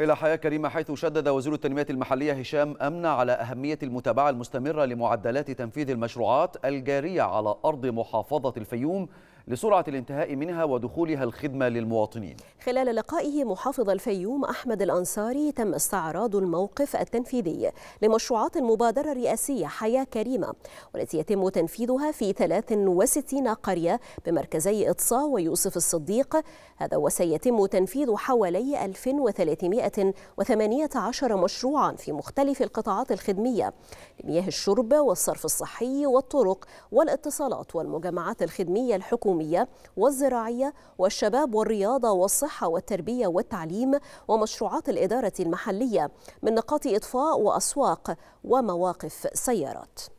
إلى حياة كريمة حيث شدد وزير التنمية المحلية هشام أمن على أهمية المتابعة المستمرة لمعدلات تنفيذ المشروعات الجارية على أرض محافظة الفيوم لسرعة الانتهاء منها ودخولها الخدمة للمواطنين خلال لقائه محافظ الفيوم أحمد الأنصاري تم استعراض الموقف التنفيذي لمشروعات المبادرة الرئاسية حياة كريمة والتي يتم تنفيذها في 63 قرية بمركزي إطصا ويوسف الصديق هذا وسيتم تنفيذ حوالي 1318 مشروعا في مختلف القطاعات الخدمية لمياه الشرب والصرف الصحي والطرق والاتصالات والمجمعات الخدمية الحكومية الحكومية والزراعية والشباب والرياضة والصحة والتربية والتعليم ومشروعات الإدارة المحلية من نقاط إطفاء وأسواق ومواقف سيارات